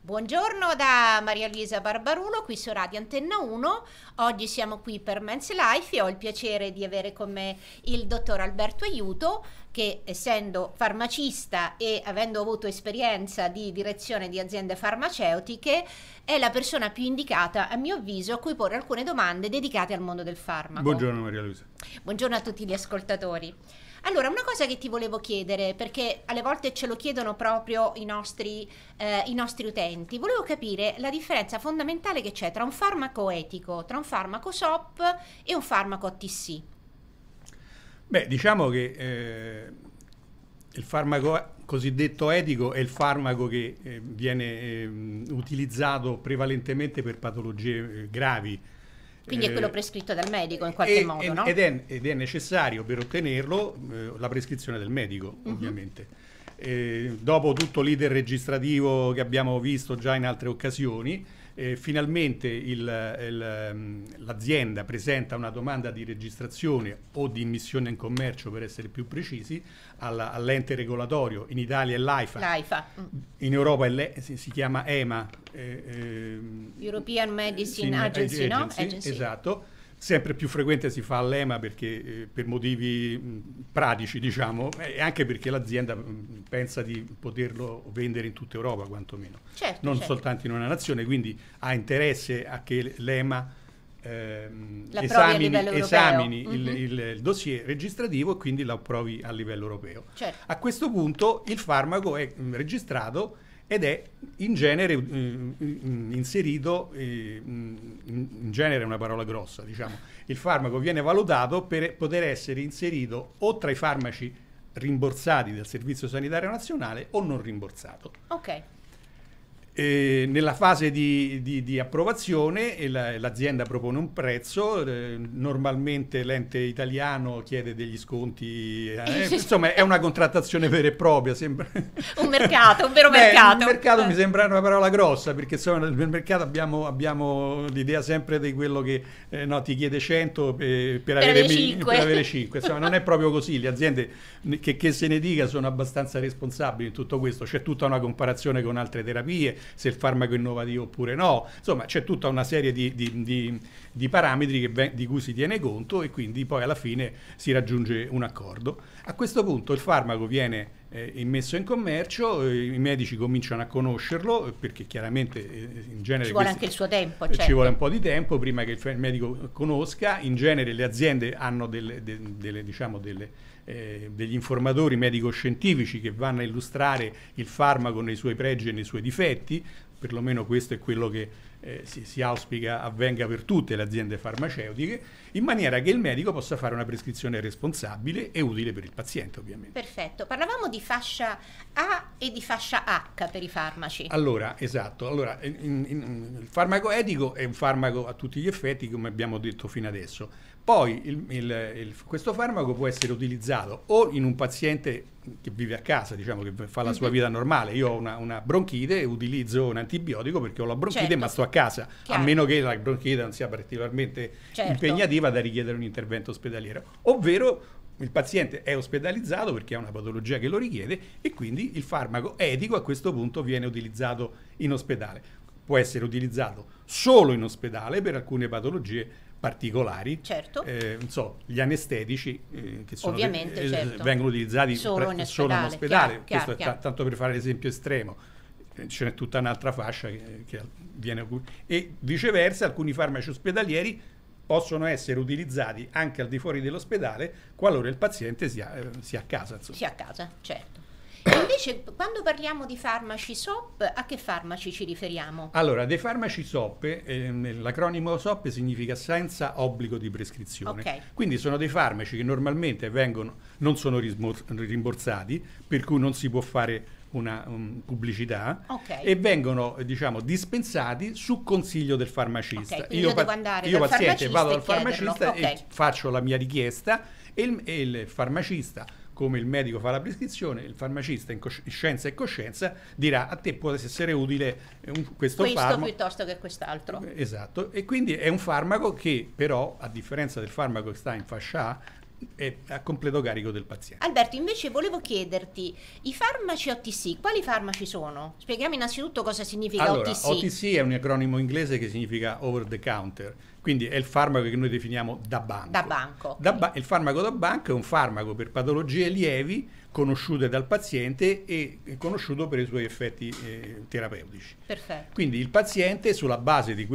Buongiorno da Maria Luisa Barbarulo, qui su Radio Antenna 1. Oggi siamo qui per Men's Life e ho il piacere di avere con me il dottor Alberto Aiuto che essendo farmacista e avendo avuto esperienza di direzione di aziende farmaceutiche è la persona più indicata a mio avviso a cui porre alcune domande dedicate al mondo del farmaco. Buongiorno Maria Luisa. Buongiorno a tutti gli ascoltatori. Allora, una cosa che ti volevo chiedere, perché alle volte ce lo chiedono proprio i nostri, eh, i nostri utenti, volevo capire la differenza fondamentale che c'è tra un farmaco etico, tra un farmaco SOP e un farmaco TC. Beh, diciamo che eh, il farmaco cosiddetto etico è il farmaco che eh, viene ehm, utilizzato prevalentemente per patologie eh, gravi, quindi eh, è quello eh, prescritto dal medico in qualche e, modo, e, no? ed, è, ed è, necessario per ottenerlo eh, la prescrizione del medico, mm-hmm. ovviamente. Eh, dopo tutto l'iter registrativo che abbiamo visto già in altre occasioni, eh, finalmente il, il, ehm, l'azienda presenta una domanda di registrazione o di immissione in commercio, per essere più precisi, alla, all'ente regolatorio. In Italia è l'AIFA. L'AIFA. Mm. In Europa le, si chiama EMA. Eh, ehm, European Medicine Agency, Agency, no? Agency. Esatto sempre più frequente si fa all'EMA perché, eh, per motivi mh, pratici, diciamo, eh, e anche perché l'azienda mh, pensa di poterlo vendere in tutta Europa, quantomeno, certo, non certo. soltanto in una nazione, quindi ha interesse a che l'EMA ehm, esamini, esamini mm-hmm. il, mhm. il, il, dossier registrativo e quindi lo approvi a livello europeo. Certo. A questo punto il farmaco è mh, registrato ed è in genere mm, mm, mm, inserito, eh, in genere è una parola grossa, diciamo, il farmaco viene valutato per poter essere inserito o tra i farmaci rimborsati dal Servizio Sanitario Nazionale o non rimborsato. Ok. E nella fase di, di, di approvazione eh, l'azienda propone un prezzo, eh, normalmente l'ente italiano chiede degli sconti, eh, insomma è una contrattazione vera e propria. Sembra... Un mercato, un vero Beh, mercato. Un mercato mi eh. sembra una parola grossa perché insomma nel mercato abbiamo, abbiamo l'idea sempre di quello che eh, no, ti chiede 100 per, per, avere, 5. per avere 5, insomma non è proprio così, le aziende che, che se ne dica sono abbastanza responsabili in tutto questo, c'è tutta una comparazione con altre terapie se il farmaco è innovativo oppure no. Insomma, c'è tutta una serie di, di, di, di parametri ven- di cui si tiene conto e quindi poi alla fine si raggiunge un accordo. A questo punto il farmaco viene eh, immesso in commercio, eh, i medici cominciano a conoscerlo eh, perché chiaramente eh, eh, in genere... Ci vuole questi, anche il suo tempo. Eh, certo. Ci vuole un po' di tempo prima che il, il medico conosca, in genere le aziende hanno delle, de, delle, diciamo delle, degli informatori medico-scientifici che vanno a illustrare il farmaco nei suoi pregi e nei suoi difetti, perlomeno questo è quello che eh, si, si, auspica avvenga per tutte le aziende farmaceutiche, in maniera che il medico possa fare una prescrizione responsabile e utile per il paziente, ovviamente. Perfetto. Parlavamo di fascia A e di fascia H per i farmaci. Allora, esatto. Allora, in, in, il farmaco etico è un farmaco a tutti gli effetti, come abbiamo detto fino adesso, poi il, il, il, questo farmaco può essere utilizzato o in un paziente che vive a casa, diciamo che fa la sua mhm. vita normale. Io ho una, una bronchite, utilizzo un antibiotico perché ho la bronchite certo. ma sto a casa, Chiaro. a meno che la bronchite non sia particolarmente certo. impegnativa da richiedere un intervento ospedaliero. Ovvero il paziente è ospedalizzato perché ha una patologia che lo richiede e quindi il farmaco etico a questo punto viene utilizzato in ospedale. Può essere utilizzato solo in ospedale per alcune patologie particolari. Certo. Eh, so, gli anestetici eh, che sono, eh, certo. vengono utilizzati solo pre- in ospedale, solo in ospedale. Chiaro, questo chiaro, è t- tanto per fare l'esempio estremo. Eh, ce n'è tutta un'altra fascia che, che viene... E viceversa, alcuni farmaci ospedalieri possono essere utilizzati anche al di fuori dell'ospedale qualora il paziente sia, eh, sia a casa. Insomma. Sia a casa, certo invece quando parliamo di farmaci SOP, a che farmaci ci riferiamo? Allora, dei farmaci SOP, eh, l'acronimo SOP significa senza obbligo di prescrizione. Okay. Quindi sono dei farmaci che normalmente vengono, non sono rimborsati, per cui non si può fare una um, pubblicità okay. e vengono diciamo dispensati su consiglio del farmacista. Okay, io, pa- io paziente vado dal farmacista e, okay. faccio la mia richiesta e il, e il farmacista come il medico fa la prescrizione, il farmacista in cosci- scienza e coscienza dirà a te può essere utile eh, un, questo, questo farmaco. piuttosto che quest'altro. Eh, esatto, e quindi è un farmaco che però, a differenza del farmaco che sta in fascia A, è a completo carico del paziente. Alberto, invece volevo chiederti, i farmaci OTC, quali farmaci sono? Spieghiamo innanzitutto cosa significa allora, OTC. OTC è un acronimo inglese che significa over the counter, quindi è il farmaco che noi definiamo da banco. Da banco. Da ba- il farmaco da banco è un farmaco per patologie lievi conosciute dal paziente e conosciuto per i suoi effetti eh, terapeutici. Perfetto. Quindi il paziente, sulla base che,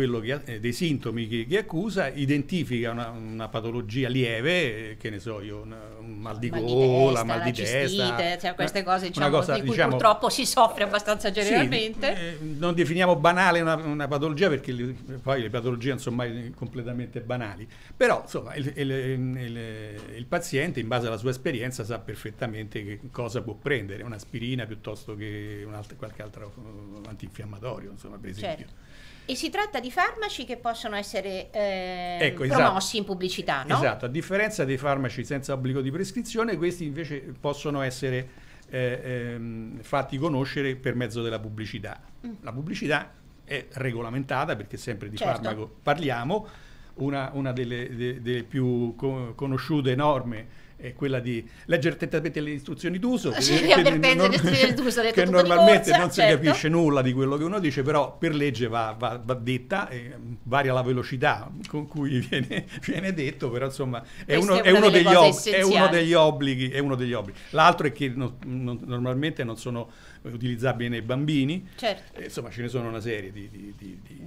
eh, dei sintomi che, che accusa, identifica una, una patologia lieve, eh, che ne so io, una, un mal di mal gola, mal di testa, mal di testa cioè queste cose diciamo, cosa, di cui diciamo, purtroppo si soffre abbastanza generalmente. Sì, eh, non definiamo banale una, una patologia perché le, poi le patologie insomma completamente banali, però insomma il, il, il, il, paziente in base alla sua esperienza sa perfettamente che cosa può prendere, un'aspirina piuttosto che qualche altro uh, antinfiammatorio, insomma per esempio. Certo. E si tratta di farmaci che possono essere eh, ecco, esatto. promossi esatto, in pubblicità, no? Esatto, a differenza dei farmaci senza obbligo di prescrizione, questi invece possono essere eh, ehm, fatti conoscere per mezzo della pubblicità. Mm. La pubblicità è regolamentata, perché sempre di certo. farmaco parliamo, una, una delle, de, delle, più conosciute norme è quella di leggere attentamente le istruzioni d'uso, sì, che, che, non, d'uso, che normalmente corsa, non si certo. capisce nulla di quello che uno dice, però per legge va, va, va detta, eh, varia la velocità con cui viene, viene detto, però insomma è uno, è, uno ob- è uno, degli obblighi, è uno degli obblighi. L'altro è che no, non, normalmente non sono utilizzabile nei bambini. Certo. Eh, insomma, ce ne sono una serie di, di,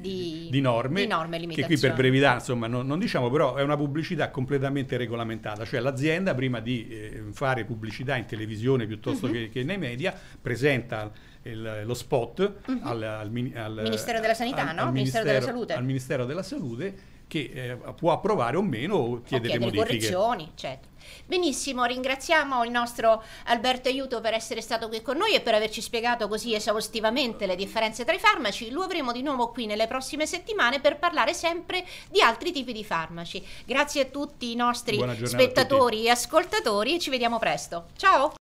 di, di norme, norme che qui per certo. brevità insomma, non, non, diciamo, però è una pubblicità completamente regolamentata, cioè l'azienda prima di eh, fare pubblicità in televisione piuttosto mm-hmm. che, che nei media presenta il, lo spot mm-hmm. al, al, al, Ministero della Sanità, no? Ministero, Ministero della Salute. Al Ministero della Salute che eh, può approvare o meno o chiedere okay, modifiche. correzioni, certo. Benissimo, ringraziamo il nostro Alberto Aiuto per essere stato qui con noi e per averci spiegato così esaustivamente le differenze tra i farmaci. Lo avremo di nuovo qui nelle prossime settimane per parlare sempre di altri tipi di farmaci. Grazie a tutti i nostri spettatori e ascoltatori e ci vediamo presto. Ciao!